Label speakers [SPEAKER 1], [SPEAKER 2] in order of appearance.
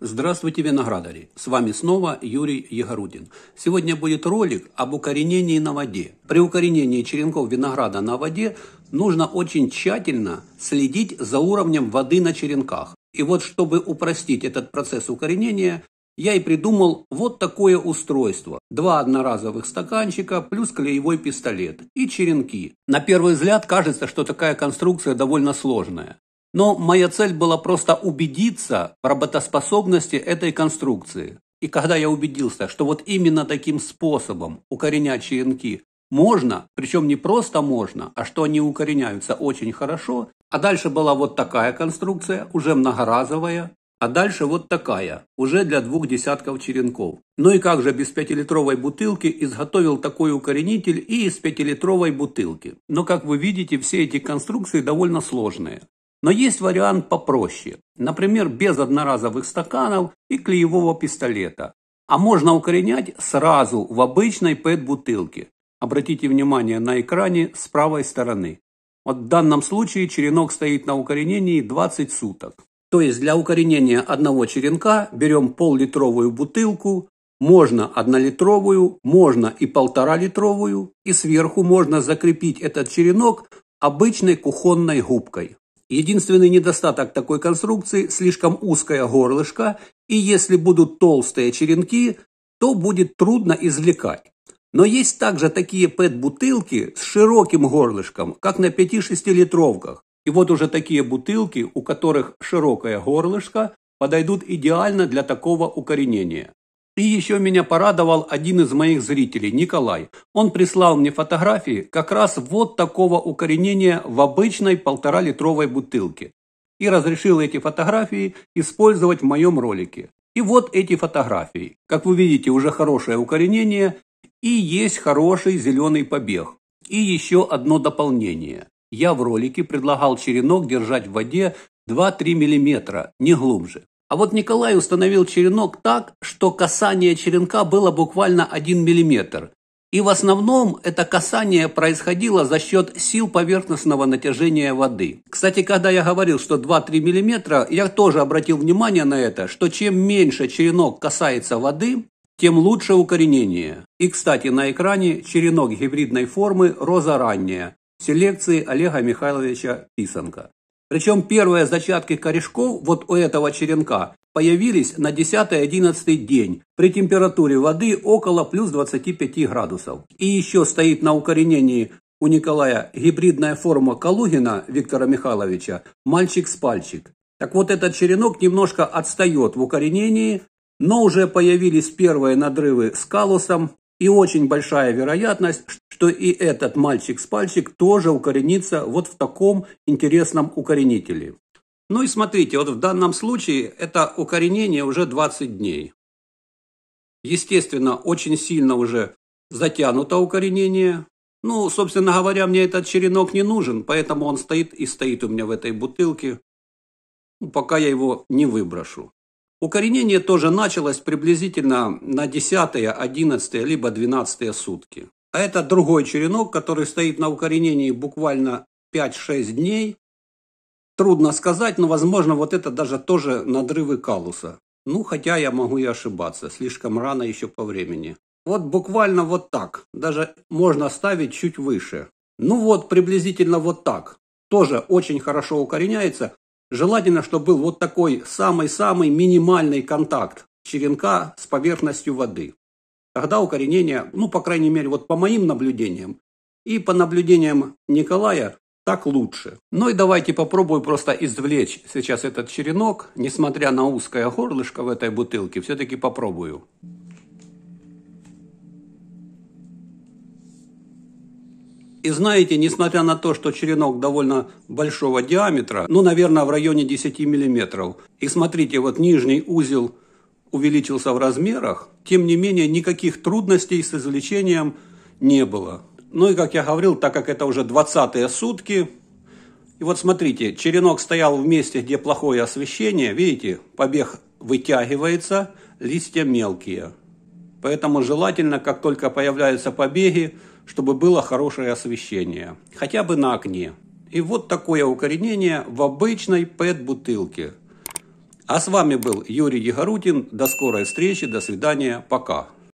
[SPEAKER 1] Здравствуйте, виноградари! С вами снова Юрий Егорудин. Сегодня будет ролик об укоренении на воде. При укоренении черенков винограда на воде нужно очень тщательно следить за уровнем воды на черенках. И вот чтобы упростить этот процесс укоренения, я и придумал вот такое устройство. Два одноразовых стаканчика плюс клеевой пистолет и черенки. На первый взгляд кажется, что такая конструкция довольно сложная. Но моя цель была просто убедиться в работоспособности этой конструкции. И когда я убедился, что вот именно таким способом укоренять черенки можно, причем не просто можно, а что они укореняются очень хорошо, а дальше была вот такая конструкция, уже многоразовая, а дальше вот такая, уже для двух десятков черенков. Ну и как же без пятилитровой бутылки изготовил такой укоренитель и из пятилитровой бутылки. Но как вы видите, все эти конструкции довольно сложные. Но есть вариант попроще. Например, без одноразовых стаканов и клеевого пистолета. А можно укоренять сразу в обычной ПЭТ-бутылке. Обратите внимание на экране с правой стороны. Вот в данном случае черенок стоит на укоренении 20 суток. То есть для укоренения одного черенка берем пол-литровую бутылку, можно однолитровую, можно и полтора-литровую, и сверху можно закрепить этот черенок обычной кухонной губкой. Единственный недостаток такой конструкции – слишком узкое горлышко, и если будут толстые черенки, то будет трудно извлекать. Но есть также такие ПЭТ-бутылки с широким горлышком, как на 5-6-литровках. И вот уже такие бутылки, у которых широкое горлышко, подойдут идеально для такого укоренения. И еще меня порадовал один из моих зрителей, Николай. Он прислал мне фотографии как раз вот такого укоренения в обычной полтора-литровой бутылке. И разрешил эти фотографии использовать в моем ролике. И вот эти фотографии. Как вы видите, уже хорошее укоренение и есть хороший зеленый побег. И еще одно дополнение. Я в ролике предлагал черенок держать в воде 2-3 мм, не глубже. А вот Николай установил черенок так, что касание черенка было буквально 1 мм. И в основном это касание происходило за счет сил поверхностного натяжения воды. Кстати, когда я говорил, что 2-3 мм, я тоже обратил внимание на это, что чем меньше черенок касается воды, тем лучше укоренение. И, кстати, на экране черенок гибридной формы роза ранняя, селекции Олега Михайловича Писанка. Причем первые зачатки корешков вот у этого черенка появились на 10-11 день при температуре воды около плюс 25 градусов. И еще стоит на укоренении у Николая гибридная форма Калугина Виктора Михайловича «Мальчик с пальчик». Так вот этот черенок немножко отстает в укоренении, но уже появились первые надрывы с калусом, и очень большая вероятность, что и этот мальчик-спальчик тоже укоренится вот в таком интересном укоренителе. Ну и смотрите, вот в данном случае это укоренение уже 20 дней. Естественно, очень сильно уже затянуто укоренение. Ну, собственно говоря, мне этот черенок не нужен, поэтому он стоит и стоит у меня в этой бутылке, ну, пока я его не выброшу. Укоренение тоже началось приблизительно на 10, 11, либо 12 сутки. А это другой черенок, который стоит на укоренении буквально 5-6 дней. Трудно сказать, но, возможно, вот это даже тоже надрывы калуса. Ну, хотя я могу и ошибаться, слишком рано еще по времени. Вот буквально вот так, даже можно ставить чуть выше. Ну вот, приблизительно вот так. Тоже очень хорошо укореняется. Желательно, чтобы был вот такой самый-самый минимальный контакт черенка с поверхностью воды. Тогда укоренение, ну, по крайней мере, вот по моим наблюдениям и по наблюдениям Николая, так лучше. Ну и давайте попробую просто извлечь сейчас этот черенок, несмотря на узкое горлышко в этой бутылке, все-таки попробую. И знаете, несмотря на то, что черенок довольно большого диаметра, ну, наверное, в районе 10 миллиметров, и смотрите, вот нижний узел – увеличился в размерах, тем не менее никаких трудностей с извлечением не было. Ну и, как я говорил, так как это уже 20-е сутки, и вот смотрите, черенок стоял в месте, где плохое освещение, видите, побег вытягивается, листья мелкие. Поэтому желательно, как только появляются побеги, чтобы было хорошее освещение, хотя бы на окне. И вот такое укоренение в обычной pet – а с вами был Юрий Егорутин. До скорой встречи, до свидания, пока.